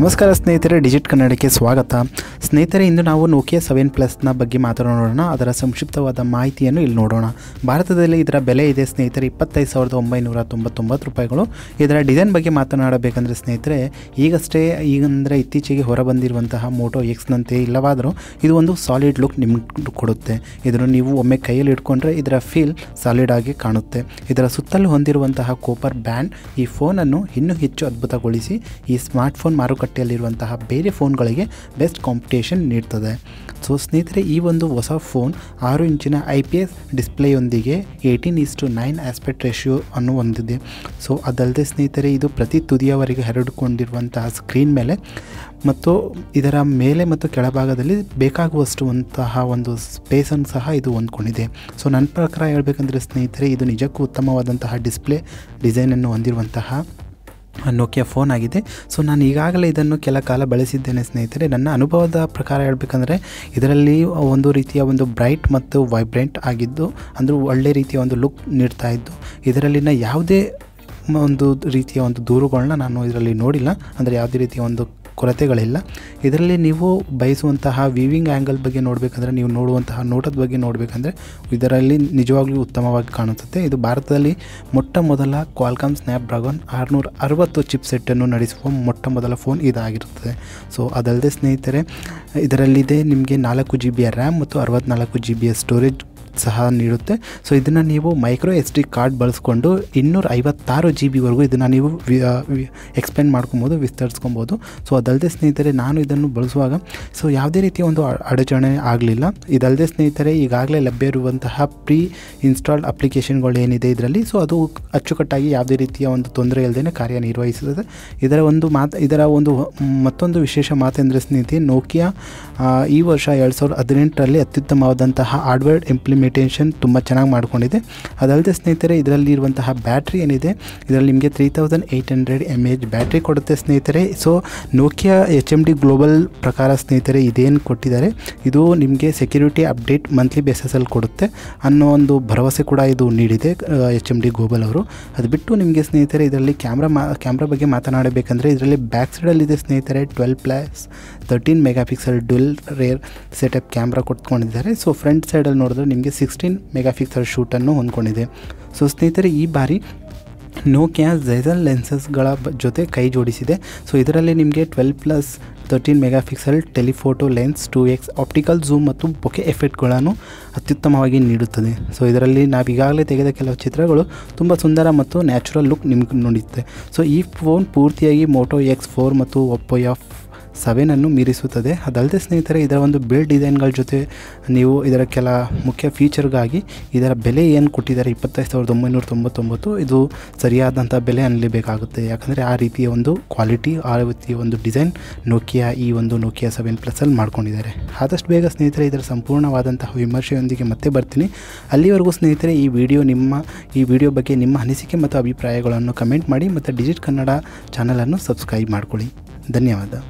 ನಮಸ್ಕಾರ ಸ್ನೇಹಿತರೆ ಡಿಜಿಟ್ ಕನ್ನಡಕ್ಕೆ ಸ್ವಾಗತ ಸ್ನೇಹಿತರೆ ಇಂದು ನಾವು ನೋಕಿಯಾ ಸೆವೆನ್ ಪ್ಲಸ್ನ ಬಗ್ಗೆ ಮಾತನಾಡೋಣ ಅದರ ಸಂಕ್ಷಿಪ್ತವಾದ ಮಾಹಿತಿಯನ್ನು ಇಲ್ಲಿ ನೋಡೋಣ ಭಾರತದಲ್ಲಿ ಇದರ ಬೆಲೆ ಇದೆ ಸ್ನೇಹಿತರೆ ಇಪ್ಪತ್ತೈದು ಸಾವಿರದ ಒಂಬೈನೂರ ತೊಂಬತ್ತೊಂಬತ್ತು ರೂಪಾಯಿಗಳು ಇದರ ಡಿಸೈನ್ ಬಗ್ಗೆ ಮಾತನಾಡಬೇಕಂದ್ರೆ ಸ್ನೇಹಿತರೆ ಈಗಷ್ಟೇ ಈಗಂದರೆ ಇತ್ತೀಚೆಗೆ ಇತ್ತೀಚೆಗೆ ಹೊರಬಂದಿರುವಂತಹ ಮೋಟೋ ಎಕ್ಸ್ನಂತೆ ಇಲ್ಲವಾದರೂ ಇದು ಒಂದು ಸಾಲಿಡ್ ಲುಕ್ ನಿಮ್ಗೆ ಕೊಡುತ್ತೆ ಇದನ್ನು ನೀವು ಒಮ್ಮೆ ಕೈಯಲ್ಲಿ ಇಟ್ಕೊಂಡ್ರೆ ಇದರ ಫೀಲ್ ಸಾಲಿಡ್ ಆಗಿ ಕಾಣುತ್ತೆ ಇದರ ಸುತ್ತಲೂ ಹೊಂದಿರುವಂತಹ ಕೋಪರ್ ಬ್ಯಾಂಡ್ ಈ ಫೋನನ್ನು ಇನ್ನೂ ಹೆಚ್ಚು ಅದ್ಭುತಗೊಳಿಸಿ ಈ ಸ್ಮಾರ್ಟ್ಫೋನ್ ಮಾರುಕಟ್ಟೆ ಮಾರುಕಟ್ಟೆಯಲ್ಲಿರುವಂತಹ ಬೇರೆ ಫೋನ್ಗಳಿಗೆ ಬೆಸ್ಟ್ ಕಾಂಪಿಟೇಷನ್ ನೀಡ್ತದೆ ಸೊ ಸ್ನೇಹಿತರೆ ಈ ಒಂದು ಹೊಸ ಫೋನ್ ಆರು ಇಂಚಿನ ಐ ಪಿ ಎಸ್ ಡಿಸ್ಪ್ಲೇಯೊಂದಿಗೆ eighteen to nine aspect ratio ಅನ್ನು ಹೊಂದಿದೆ ಸೊ ಅದಲ್ಲದೆ ಸ್ನೇಹಿತರೆ ಇದು ಪ್ರತಿ ತುದಿಯವರೆಗೆ ಹರಡಿಕೊಂಡಿರುವಂತಹ ಸ್ಕ್ರೀನ್ ಮೇಲೆ ಮತ್ತು ಇದರ ಮೇಲೆ ಮತ್ತು ಕೆಳಭಾಗದಲ್ಲಿ ಬೇಕಾಗುವಷ್ಟು ಅಂತಹ ಒಂದು ಸ್ಪೇಸನ್ನು ಸಹ ಇದು ಹೊಂದ್ಕೊಂಡಿದೆ ಸೊ ನನ್ನ ಪ್ರಕಾರ ಹೇಳಬೇಕಂದ್ರೆ ಸ್ನೇಹಿತರೆ ಇದು ನಿಜಕ್ಕೂ ಉತ್ತಮವಾದಂತಹ ಡಿಸ್ಪ್ಲೇ ಡಿಸೈನನ್ನು ಹೊಂದಿರುವಂತಹ ನೋಕಿಯಾ ಫೋನ್ ಆಗಿದೆ ಸೊ ನಾನು ಈಗಾಗಲೇ ಇದನ್ನು ಕೆಲ ಕಾಲ ಬಳಸಿದ್ದೇನೆ ಸ್ನೇಹಿತರೆ ನನ್ನ ಅನುಭವದ ಪ್ರಕಾರ ಹೇಳಬೇಕಂದ್ರೆ ಇದರಲ್ಲಿ ಒಂದು ರೀತಿಯ ಒಂದು ಬ್ರೈಟ್ ಮತ್ತು ವೈಬ್ರೆಂಟ್ ಆಗಿದ್ದು ಅಂದರೂ ಒಳ್ಳೆ ರೀತಿಯ ಒಂದು ಲುಕ್ ನೀಡ್ತಾ ಇದ್ದು ಇದರಲ್ಲಿನ ಯಾವುದೇ ಒಂದು ರೀತಿಯ ಒಂದು ದೂರುಗಳನ್ನ ನಾನು ಇದರಲ್ಲಿ ನೋಡಿಲ್ಲ ಅಂದರೆ ಯಾವುದೇ ರೀತಿಯ ಒಂದು ಕೊರತೆಗಳಿಲ್ಲ ಇದರಲ್ಲಿ ನೀವು ಬಯಸುವಂತಹ ವೀವಿಂಗ್ ಆ್ಯಂಗಲ್ ಬಗ್ಗೆ ನೋಡಬೇಕಂದ್ರೆ ನೀವು ನೋಡುವಂತಹ ನೋಟದ ಬಗ್ಗೆ ನೋಡಬೇಕಂದ್ರೆ ಇದರಲ್ಲಿ ನಿಜವಾಗ್ಲೂ ಉತ್ತಮವಾಗಿ ಕಾಣುತ್ತದೆ ಇದು ಭಾರತದಲ್ಲಿ ಮೊಟ್ಟ ಮೊದಲ ಕ್ವಾಲ್ಕಾಮ್ ಡ್ರಾಗನ್ ಆರುನೂರ ಅರವತ್ತು ಚಿಪ್ ಸೆಟ್ಟನ್ನು ನಡೆಸುವ ಮೊಟ್ಟ ಮೊದಲ ಫೋನ್ ಇದಾಗಿರುತ್ತದೆ ಸೊ ಅದಲ್ಲದೆ ಸ್ನೇಹಿತರೆ ಇದರಲ್ಲಿದೆ ನಿಮಗೆ ನಾಲ್ಕು ಜಿ ಬಿಯ ರ್ಯಾಮ್ ಮತ್ತು ಅರವತ್ತ್ನಾಲ್ಕು ಜಿ ಬಿಯ ಸ್ಟೋರೇಜ್ ಸಹ ನೀಡುತ್ತೆ ಸೊ ಇದನ್ನು ನೀವು ಮೈಕ್ರೋ ಎಸ್ ಡಿ ಕಾರ್ಡ್ ಬಳಸ್ಕೊಂಡು ಇನ್ನೂರ ಐವತ್ತಾರು ಜಿ ಬಿವರೆಗೂ ಇದನ್ನು ನೀವು ಎಕ್ಸ್ಪ್ಲೇನ್ ಮಾಡ್ಕೊಬೋದು ವಿಸ್ತರಿಸ್ಕೊಬೋದು ಸೊ ಅದಲ್ಲದೆ ಸ್ನೇಹಿತರೆ ನಾನು ಇದನ್ನು ಬಳಸುವಾಗ ಸೊ ಯಾವುದೇ ರೀತಿಯ ಒಂದು ಅಡಚಣೆ ಆಗಲಿಲ್ಲ ಇದಲ್ಲದೆ ಸ್ನೇಹಿತರೆ ಈಗಾಗಲೇ ಲಭ್ಯ ಇರುವಂತಹ ಪ್ರೀ ಇನ್ಸ್ಟಾಲ್ಡ್ ಅಪ್ಲಿಕೇಶನ್ಗಳು ಏನಿದೆ ಇದರಲ್ಲಿ ಸೊ ಅದು ಅಚ್ಚುಕಟ್ಟಾಗಿ ಯಾವುದೇ ರೀತಿಯ ಒಂದು ತೊಂದರೆ ಇಲ್ಲದೇ ಕಾರ್ಯನಿರ್ವಹಿಸುತ್ತದೆ ಇದರ ಒಂದು ಮಾತು ಇದರ ಒಂದು ಮತ್ತೊಂದು ವಿಶೇಷ ಮಾತೆಂದರೆ ಸ್ನೇಹಿತರೆ ನೋಕಿಯಾ ಈ ವರ್ಷ ಎರಡು ಸಾವಿರದ ಹದಿನೆಂಟರಲ್ಲಿ ಅತ್ಯುತ್ತಮವಾದಂತಹ ಹಾರ್ಡ್ವೇರ್ ಇಂಪ್ಲಿಮೆಂಟ್ ಮೇಟೇಷನ್ ತುಂಬ ಚೆನ್ನಾಗಿ ಮಾಡಿಕೊಂಡಿದೆ ಅದಲ್ಲದೆ ಸ್ನೇಹಿತರೆ ಇದರಲ್ಲಿ ಇರುವಂತಹ ಬ್ಯಾಟ್ರಿ ಏನಿದೆ ಇದರಲ್ಲಿ ನಿಮಗೆ three thousand eight hundred M H battery ಕೊಡುತ್ತೆ ಸ್ನೇಹಿತರೆ so Nokia H M D Global ಪ್ರಕಾರ ಸ್ನೇಹಿತರೆ ಇದೇನು ಕೊಟ್ಟಿದ್ದಾರೆ ಇದು ನಿಮಗೆ ಸೆಕ್ಯೂರಿಟಿ ಅಪ್ಡೇಟ್ ಮಂತ್ಲಿ ಬೇಸಸಲ್ಲಿ ಕೊಡುತ್ತೆ ಅನ್ನೋ ಒಂದು ಭರವಸೆ ಕೂಡ ಇದು ನೀಡಿದೆ ಎಚ್ ಎಮ್ ಡಿ ಗ್ಲೋಬಲ್ ಅವರು ಅದು ಬಿಟ್ಟು ನಿಮಗೆ ಸ್ನೇಹಿತರೆ ಇದರಲ್ಲಿ ಕ್ಯಾಮ್ರಾ ಮಾ ಕ್ಯಾಮ್ರಾ ಬಗ್ಗೆ ಮಾತನಾಡಬೇಕಂದ್ರೆ ಇದರಲ್ಲಿ ಬ್ಯಾಕ್ ಸೈಡಲ್ಲಿದೆ ಸ್ನೇಹಿತರೆ twelve plus thirteen mega pixel dual rear setup camera ಕೊಟ್ಕೊಂಡಿದ್ದಾರೆ ಸೊ ಫ್ರಂಟ್ ಸೈಡಲ್ಲಿ ನೋಡಿದ್ರೆ ನಿಮಗೆ ಜೊತೆಗೆ ಸಿಕ್ಸ್ಟೀನ್ ಮೆಗಾ ಶೂಟನ್ನು ಹೊಂದ್ಕೊಂಡಿದೆ ಸೊ ಸ್ನೇಹಿತರೆ ಈ ಬಾರಿ ನೋಕ್ಯಾ ಜೈಸಲ್ ಲೆನ್ಸಸ್ಗಳ ಜೊತೆ ಕೈ ಜೋಡಿಸಿದೆ ಸೊ ಇದರಲ್ಲಿ ನಿಮಗೆ twelve plus thirteen mega telephoto lens two X optical zoom ಮತ್ತು ಬೊಕೆ ಎಫೆಕ್ಟ್ಗಳನ್ನು ಅತ್ಯುತ್ತಮವಾಗಿ ನೀಡುತ್ತದೆ ಸೊ ಇದರಲ್ಲಿ ನಾವು ಈಗಾಗಲೇ ತೆಗೆದ ಕೆಲವು ಚಿತ್ರಗಳು ತುಂಬ ಸುಂದರ ಮತ್ತು ನ್ಯಾಚುರಲ್ ಲುಕ್ ನಿಮ್ಗೆ ನೋಡುತ್ತೆ ಸೊ ಈ ಫೋನ್ ಪೂರ್ತಿಯಾಗಿ ಮೋಟೋ ಎಕ್ಸ್ ಫೋರ್ ಮತ್ತು ಒಪ್ಪೋ ಎಫ್ ಸವೆನನ್ನು ಮೀರಿಸುತ್ತದೆ ಅದಲ್ಲದೆ ಸ್ನೇಹಿತರೆ ಇದರ ಒಂದು ಬಿಲ್ಡ್ ಡಿಸೈನ್ಗಳ ಜೊತೆ ನೀವು ಇದರ ಕೆಲ ಮುಖ್ಯ ಫೀಚರ್ಗಾಗಿ ಇದರ ಬೆಲೆ ಏನು ಕೊಟ್ಟಿದ್ದಾರೆ ಇಪ್ಪತ್ತೈದು ಸಾವಿರದ ಒಂಬೈನೂರ ತೊಂಬತ್ತೊಂಬತ್ತು ಇದು ಸರಿಯಾದಂಥ ಬೆಲೆ ಅನ್ನಲೇಬೇಕಾಗುತ್ತೆ ಯಾಕಂದರೆ ಆ ರೀತಿಯ ಒಂದು ಕ್ವಾಲಿಟಿ ಆ ರೀತಿಯ ಒಂದು ಡಿಸೈನ್ ನೋಕಿಯಾ ಈ ಒಂದು ನೋಕಿಯಾ ಸೆವೆನ್ ಪ್ಲಸಲ್ಲಿ ಮಾಡ್ಕೊಂಡಿದ್ದಾರೆ ಆದಷ್ಟು ಬೇಗ ಸ್ನೇಹಿತರೆ ಇದರ ಸಂಪೂರ್ಣವಾದಂತಹ ವಿಮರ್ಶೆಯೊಂದಿಗೆ ಮತ್ತೆ ಬರ್ತೀನಿ ಅಲ್ಲಿವರೆಗೂ ಸ್ನೇಹಿತರೆ ಈ ವಿಡಿಯೋ ನಿಮ್ಮ ಈ ವಿಡಿಯೋ ಬಗ್ಗೆ ನಿಮ್ಮ ಅನಿಸಿಕೆ ಮತ್ತು ಅಭಿಪ್ರಾಯಗಳನ್ನು ಕಮೆಂಟ್ ಮಾಡಿ ಮತ್ತು ಡಿಜಿಟ್ ಕನ್ನಡ ಚಾನಲನ್ನು ಸಬ್ಸ್ಕ್ರೈಬ್ ಮಾಡಿಕೊಳ್ಳಿ ಧನ್ಯವಾದ